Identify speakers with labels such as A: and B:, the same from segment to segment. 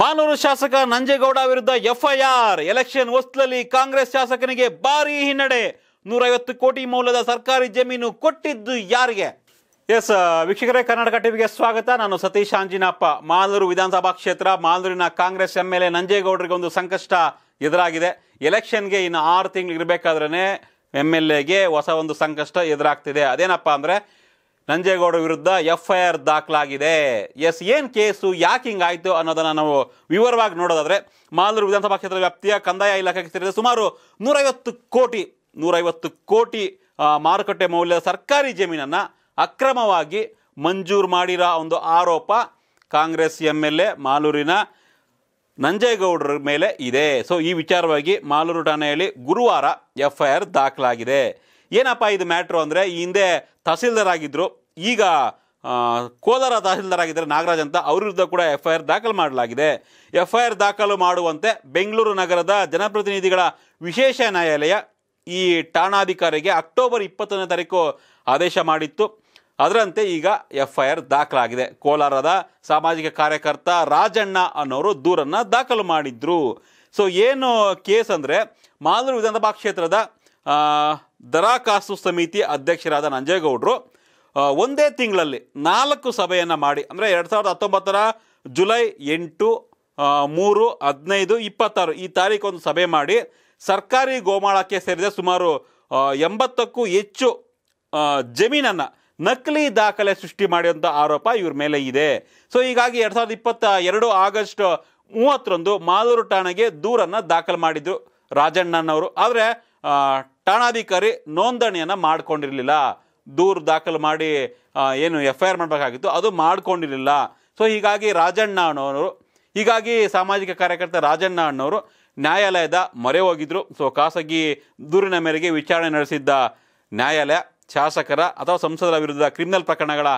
A: ಮಾನೂರು ಶಾಸಕ ನಂಜೇಗೌಡ ವಿರುದ್ಧ FIR election ಹೊಸ್ತಲಲ್ಲಿ ಕಾಂಗ್ರೆಸ್ ಶಾಸಕನಿಗೆ ಭಾರಿ ಹಿನ್ನಡೆ ನೂರೈವತ್ತು ಕೋಟಿ ಮೌಲ್ಯದ ಸರ್ಕಾರಿ ಜಮೀನು ಕೊಟ್ಟಿದ್ದು ಯಾರಿಗೆ ಎಸ್ ವೀಕ್ಷಕರೇ ಕರ್ನಾಟಕ ಟಿವಿಗೆ ಸ್ವಾಗತ ನಾನು ಸತೀಶ್ ಅಂಜಿನಪ್ಪ ಮಾಲೂರು ವಿಧಾನಸಭಾ ಕ್ಷೇತ್ರ ಮಾಲೂರಿನ ಕಾಂಗ್ರೆಸ್ ಎಂ ಎಲ್ ಎ ನಂಜೇಗೌಡರಿಗೆ ಒಂದು ಸಂಕಷ್ಟ ಎದುರಾಗಿದೆ ಎಲೆಕ್ಷನ್ಗೆ ಇನ್ನು ಆರು ತಿಂಗಳು ಇರಬೇಕಾದ್ರೆ ಎಮ್ ಎಲ್ ಎಗೆ ಹೊಸ ಒಂದು ಸಂಕಷ್ಟ ಎದುರಾಗ್ತಿದೆ ಅದೇನಪ್ಪ ಅಂದರೆ ನಂಜೇಗೌಡ ವಿರುದ್ಧ ಎಫ್ ಐ ಆರ್ ದಾಖಲಾಗಿದೆ ಎಸ್ ಏನು ಕೇಸು ಯಾಕೆ ಹಿಂಗಾಯಿತು ಅನ್ನೋದನ್ನು ನಾವು ವಿವರವಾಗಿ ನೋಡೋದಾದರೆ ಮಾಲೂರು ವಿಧಾನಸಭಾ ಕ್ಷೇತ್ರ ವ್ಯಾಪ್ತಿಯ ಕಂದಾಯ ಇಲಾಖೆಗೆ ಸೇರಿದ ಸುಮಾರು ನೂರೈವತ್ತು ಕೋಟಿ ನೂರೈವತ್ತು ಕೋಟಿ ಮಾರುಕಟ್ಟೆ ಮೌಲ್ಯದ ಸರ್ಕಾರಿ ಜಮೀನನ್ನು ಅಕ್ರಮವಾಗಿ ಮಂಜೂರು ಮಾಡಿರೋ ಒಂದು ಆರೋಪ ಕಾಂಗ್ರೆಸ್ ಎಮ್ ಎಲ್ ಎ ಮಾಲೂರಿನ ನಂಜೇಗೌಡರ ಮೇಲೆ ಇದೆ ಸೊ ಈ ವಿಚಾರವಾಗಿ ಮಾಲೂರು ಠಾಣೆಯಲ್ಲಿ ಗುರುವಾರ ಎಫ್ ಐ ಆರ್ ದಾಖಲಾಗಿದೆ ಏನಪ್ಪ ಇದು ಮ್ಯಾಟ್ರು ಅಂದರೆ ಈ ಹಿಂದೆ ತಹಸೀಲ್ದಾರ್ ಆಗಿದ್ದರು ಈಗ ಕೋಲಾರ ತಹಸೀಲ್ದಾರ್ ನಾಗರಾಜ್ ಅಂತ ಅವ್ರ ವಿರುದ್ಧ ಕೂಡ ಎಫ್ ಐ ಆರ್ ದಾಖಲು ಮಾಡಲಾಗಿದೆ ಎಫ್ ಐ ಆರ್ ದಾಖಲು ಮಾಡುವಂತೆ ಬೆಂಗಳೂರು ನಗರದ ಜನಪ್ರತಿನಿಧಿಗಳ ವಿಶೇಷ ನ್ಯಾಯಾಲಯ ಈ ಠಾಣಾಧಿಕಾರಿಗೆ ಅಕ್ಟೋಬರ್ ಇಪ್ಪತ್ತನೇ ತಾರೀಕು ಆದೇಶ ಮಾಡಿತ್ತು ಅದರಂತೆ ಈಗ ಎಫ್ ಐ ಆರ್ ದಾಖಲಾಗಿದೆ ಕೋಲಾರದ ಸಾಮಾಜಿಕ ಕಾರ್ಯಕರ್ತ ರಾಜಣ್ಣ ಅನ್ನೋರು ದೂರನ್ನು ದಾಖಲು ಮಾಡಿದ್ರು ಸೊ ಏನು ಕೇಸ್ ಅಂದರೆ ಮಾಲೂರು ವಿಧಾನಸಭಾ ಕ್ಷೇತ್ರದ ದರಾಕಾಸು ಸಮಿತಿ ಅಧ್ಯಕ್ಷರಾದ ನಂಜೇಗೌಡರು ಒಂದೇ ತಿಂಗಳಲ್ಲಿ ನಾಲ್ಕು ಸಭೆಯನ್ನು ಮಾಡಿ ಅಂದರೆ ಎರಡು ಸಾವಿರದ ಹತ್ತೊಂಬತ್ತರ ಜುಲೈ ಎಂಟು ಮೂರು ಹದಿನೈದು ಇಪ್ಪತ್ತಾರು ಈ ತಾರೀಕೊಂದು ಸಭೆ ಮಾಡಿ ಸರ್ಕಾರಿ ಗೋಮಾಳಕ್ಕೆ ಸೇರಿದ ಸುಮಾರು ಎಂಬತ್ತಕ್ಕೂ ಹೆಚ್ಚು ಜಮೀನನ್ನು ನಕಲಿ ದಾಖಲೆ ಸೃಷ್ಟಿ ಮಾಡಿದಂಥ ಆರೋಪ ಇವ್ರ ಮೇಲೆ ಇದೆ ಸೊ ಹೀಗಾಗಿ ಎರಡು ಸಾವಿರದ ಇಪ್ಪತ್ತ ಎರಡು ಆಗಸ್ಟ್ ಮೂವತ್ತರಂದು ಮಾಲೂರು ಠಾಣೆಗೆ ದೂರನ್ನು ದಾಖಲು ಮಾಡಿದ್ರು ರಾಜಣ್ಣನವರು ಆದರೆ ಠಾಣಾಧಿಕಾರಿ ನೋಂದಣಿಯನ್ನು ಮಾಡಿಕೊಂಡಿರಲಿಲ್ಲ ದೂರು ದಾಖಲು ಮಾಡಿ ಏನು ಎಫ್ ಐ ಆರ್ ಮಾಡಬೇಕಾಗಿತ್ತು ಅದು ಮಾಡಿಕೊಂಡಿರಲಿಲ್ಲ ಸೊ ಹೀಗಾಗಿ ರಾಜಣ್ಣ ಅನ್ನೋರು ಹೀಗಾಗಿ ಸಾಮಾಜಿಕ ಕಾರ್ಯಕರ್ತ ರಾಜಣ್ಣ ಅನ್ನೋರು ನ್ಯಾಯಾಲಯದ ಮೊರೆ ಹೋಗಿದ್ರು ಸೊ ಖಾಸಗಿ ದೂರಿನ ಮೇರೆಗೆ ವಿಚಾರಣೆ ನಡೆಸಿದ್ದ ನ್ಯಾಯಾಲಯ ಶಾಸಕರ ಅಥವಾ ಸಂಸದರ ವಿರುದ್ಧ ಕ್ರಿಮಿನಲ್ ಪ್ರಕರಣಗಳ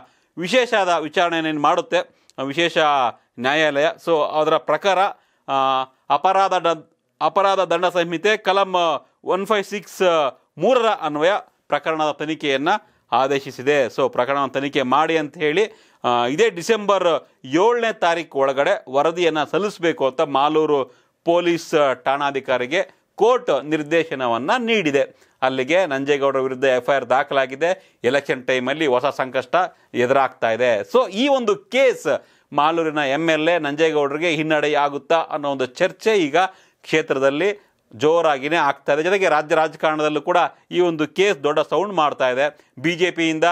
A: ವಿಶೇಷದ ವಿಚಾರಣೆಯನ್ನು ಮಾಡುತ್ತೆ ವಿಶೇಷ ನ್ಯಾಯಾಲಯ ಸೊ ಅದರ ಪ್ರಕಾರ ಅಪರಾಧ ದ ಅಪರಾಧ ದಂಡ ಸಂಹಿತೆ ಕಲಂ ಒನ್ ಫೈವ್ ಸಿಕ್ಸ್ ಮೂರರ ಅನ್ವಯ ಪ್ರಕರಣದ ತನಿಖೆಯನ್ನು ಆದೇಶಿಸಿದೆ ಸೊ ಪ್ರಕರಣವನ್ನು ತನಿಖೆ ಮಾಡಿ ಅಂತ ಹೇಳಿ ಇದೇ ಡಿಸೆಂಬರ್ ಏಳನೇ ತಾರೀಕು ಒಳಗಡೆ ವರದಿಯನ್ನು ಸಲ್ಲಿಸಬೇಕು ಅಂತ ಮಾಲೂರು ಪೊಲೀಸ್ ಠಾಣಾಧಿಕಾರಿಗೆ ಕೋರ್ಟ್ ನಿರ್ದೇಶನವನ್ನು ನೀಡಿದೆ ಅಲ್ಲಿಗೆ ನಂಜೇಗೌಡರ ವಿರುದ್ಧ ಎಫ್ ಐ ಆರ್ ದಾಖಲಾಗಿದೆ ಎಲೆಕ್ಷನ್ ಟೈಮಲ್ಲಿ ಹೊಸ ಸಂಕಷ್ಟ ಎದುರಾಗ್ತಾ ಇದೆ ಸೊ ಈ ಒಂದು ಕೇಸ್ ಮಾಲೂರಿನ ಎಮ್ ಎಲ್ ಎ ನಂಜೇಗೌಡರಿಗೆ ಹಿನ್ನಡೆ ಆಗುತ್ತಾ ಅನ್ನೋ ಒಂದು ಚರ್ಚೆ ಈಗ ಕ್ಷೇತ್ರದಲ್ಲಿ ಜೋರಾಗಿಯೇ ಆಗ್ತಾ ಇದೆ ಜೊತೆಗೆ ರಾಜ್ಯ ರಾಜಕಾರಣದಲ್ಲೂ ಕೂಡ ಈ ಒಂದು ಕೇಸ್ ದೊಡ್ಡ ಸೌಂಡ್ ಮಾಡ್ತಾ ಇದೆ ಬಿ ಜೆ ಪಿಯಿಂದ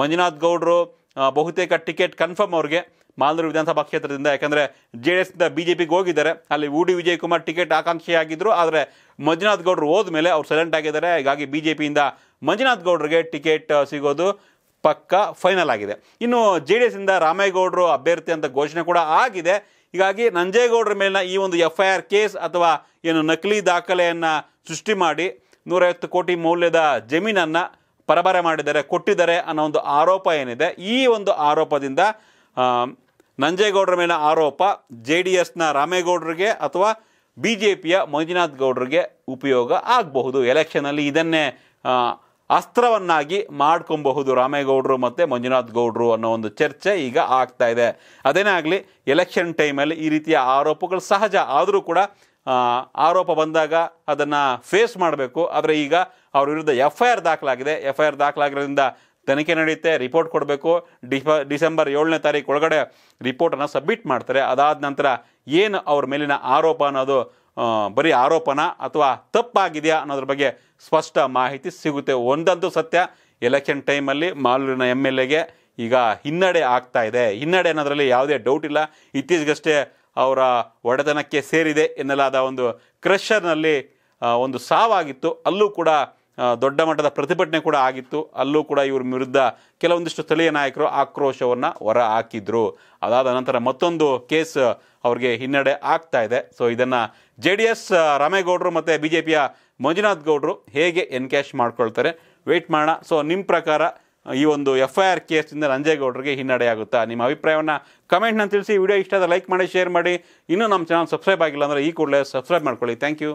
A: ಮಂಜುನಾಥ್ ಗೌಡ್ರು ಬಹುತೇಕ ಟಿಕೆಟ್ ಕನ್ಫರ್ಮ್ ಅವ್ರಿಗೆ ಮಾಲೂರು ವಿಧಾನಸಭಾ ಕ್ಷೇತ್ರದಿಂದ ಯಾಕಂದರೆ ಜೆ ಡಿ ಎಸ್ನಿಂದ ಬಿ ಜೆ ಪಿಗೆ ಹೋಗಿದ್ದಾರೆ ಅಲ್ಲಿ ಡಿ ವಿಜಯಕುಮಾರ್ ಟಿಕೆಟ್ ಆಕಾಂಕ್ಷಿಯಾಗಿದ್ದರು ಆದರೆ ಮಂಜುನಾಥ್ ಗೌಡ್ರು ಹೋದ ಮೇಲೆ ಅವ್ರು ಸೈಲೆಂಟ್ ಆಗಿದ್ದಾರೆ ಹೀಗಾಗಿ ಬಿ ಜೆ ಪಿಯಿಂದ ಮಂಜುನಾಥ್ ಗೌಡ್ರಿಗೆ ಟಿಕೆಟ್ ಸಿಗೋದು ಪಕ್ಕ ಫೈನಲ್ ಆಗಿದೆ ಇನ್ನು ಜೆ ಡಿ ಎಸ್ ಇಂದ ರಾಮೇಗೌಡರು ಅಭ್ಯರ್ಥಿ ಅಂತ ಘೋಷಣೆ ಕೂಡ ಆಗಿದೆ ಹೀಗಾಗಿ ನಂಜೇಗೌಡರ ಮೇಲಿನ ಈ ಒಂದು ಎಫ್ ಐ ಆರ್ ಕೇಸ್ ಅಥವಾ ಏನು ನಕಲಿ ದಾಖಲೆಯನ್ನು ಸೃಷ್ಟಿ ಮಾಡಿ ನೂರೈವತ್ತು ಕೋಟಿ ಮೌಲ್ಯದ ಜಮೀನನ್ನು ಪರಬರೆ ಮಾಡಿದ್ದಾರೆ ಕೊಟ್ಟಿದ್ದಾರೆ ಅನ್ನೋ ಒಂದು ಆರೋಪ ಏನಿದೆ ಈ ಒಂದು ಆರೋಪದಿಂದ ನಂಜೇಗೌಡರ ಮೇಲಿನ ಆರೋಪ ಜೆ ಡಿ ಎಸ್ನ ರಾಮೇಗೌಡರಿಗೆ ಅಥವಾ ಬಿ ಜೆ ಪಿಯ ಮಂಜುನಾಥ್ ಗೌಡರಿಗೆ ಉಪಯೋಗ ಆಗಬಹುದು ಎಲೆಕ್ಷನಲ್ಲಿ ಇದನ್ನೇ ಅಸ್ತ್ರವನ್ನಾಗಿ ಮಾಡ್ಕೊಬಹುದು ರಾಮೇಗೌಡರು ಮತ್ತು ಮಂಜುನಾಥ್ ಗೌಡರು ಅನ್ನೋ ಒಂದು ಚರ್ಚೆ ಈಗ ಆಗ್ತಾ ಇದೆ ಅದೇನೇ ಆಗಲಿ ಎಲೆಕ್ಷನ್ ಟೈಮಲ್ಲಿ ಈ ರೀತಿಯ ಆರೋಪಗಳು ಸಹಜ ಆದರೂ ಕೂಡ ಆರೋಪ ಬಂದಾಗ ಅದನ್ನು ಫೇಸ್ ಮಾಡಬೇಕು ಆದರೆ ಈಗ ಅವ್ರ ವಿರುದ್ಧ ಎಫ್ ಐ ಆರ್ ದಾಖಲಾಗಿದೆ ಎಫ್ ಐ ಆರ್ ದಾಖಲಾಗಿರೋದ್ರಿಂದ ತನಿಖೆ ನಡೆಯುತ್ತೆ ರಿಪೋರ್ಟ್ ಕೊಡಬೇಕು ಡಿಫ ಡಿಸೆಂಬರ್ ಏಳನೇ ತಾರೀಕು ಒಳಗಡೆ ರಿಪೋರ್ಟನ್ನು ಸಬ್ಮಿಟ್ ಮಾಡ್ತಾರೆ ಅದಾದ ನಂತರ ಏನು ಅವ್ರ ಮೇಲಿನ ಆರೋಪ ಅನ್ನೋದು ಬರೀ ಆರೋಪನ ಅಥವಾ ತಪ್ಪಾಗಿದೆಯಾ ಅನ್ನೋದ್ರ ಬಗ್ಗೆ ಸ್ಪಷ್ಟ ಮಾಹಿತಿ ಸಿಗುತ್ತೆ ಒಂದಂತೂ ಸತ್ಯ ಎಲೆಕ್ಷನ್ ಟೈಮಲ್ಲಿ ಮಾಲೂರಿನ ಎಮ್ ಎಲ್ ಎಗೆ ಈಗ ಹಿನ್ನಡೆ ಆಗ್ತಾ ಇದೆ ಹಿನ್ನಡೆ ಅನ್ನೋದರಲ್ಲಿ ಯಾವುದೇ ಡೌಟ್ ಇಲ್ಲ ಇತ್ತೀಚೆಗಷ್ಟೇ ಅವರ ಒಡೆತನಕ್ಕೆ ಸೇರಿದೆ ಎನ್ನಲಾದ ಒಂದು ಕ್ರಷರ್ನಲ್ಲಿ ಒಂದು ಸಾವಾಗಿತ್ತು ಅಲ್ಲೂ ಕೂಡ ದೊಡ್ಡ ಮಟ್ಟದ ಪ್ರತಿಭಟನೆ ಕೂಡ ಆಗಿತ್ತು ಅಲ್ಲೂ ಕೂಡ ಇವ್ರ ವಿರುದ್ಧ ಕೆಲವೊಂದಿಷ್ಟು ಸ್ಥಳೀಯ ನಾಯಕರು ಆಕ್ರೋಶವನ್ನು ಹೊರ ಹಾಕಿದ್ರು ಅದಾದ ನಂತರ ಮತ್ತೊಂದು ಕೇಸ್ ಅವ್ರಿಗೆ ಹಿನ್ನಡೆ ಆಗ್ತಾ ಇದೆ ಸೊ ಇದನ್ನು ಜೆ ಡಿ ಎಸ್ ರಾಮೇಗೌಡರು ಮತ್ತು ಬಿ ಜೆ ಪಿಯ ಮಂಜುನಾಥ್ ಗೌಡರು ಹೇಗೆ ಎನ್ಕ್ಯಾಶ್ ಮಾಡ್ಕೊಳ್ತಾರೆ ವೆಯ್ಟ್ ಮಾಡೋಣ ಸೊ ನಿಮ್ಮ ಪ್ರಕಾರ ಈ ಒಂದು ಎಫ್ ಐ ಆರ್ ಕೇಸಿಂದ ಹಿನ್ನಡೆ ಆಗುತ್ತಾ ನಿಮ್ಮ ಅಭಿಪ್ರಾಯವನ್ನು ಕಮೆಂಟ್ನ ತಿಳಿಸಿ ವಿಡಿಯೋ ಇಷ್ಟ ಆದರೆ ಲೈಕ್ ಮಾಡಿ ಶೇರ್ ಮಾಡಿ ಇನ್ನೂ ನಮ್ಮ ಚಾನಲ್ ಸಬ್ಸ್ಕ್ರೈಬ್ ಆಗಿಲ್ಲ ಅಂದರೆ ಈ ಕೂಡಲೇ ಸಬ್ಸ್ಕ್ರೈಬ್ ಮಾಡ್ಕೊಳ್ಳಿ ಥ್ಯಾಂಕ್ ಯು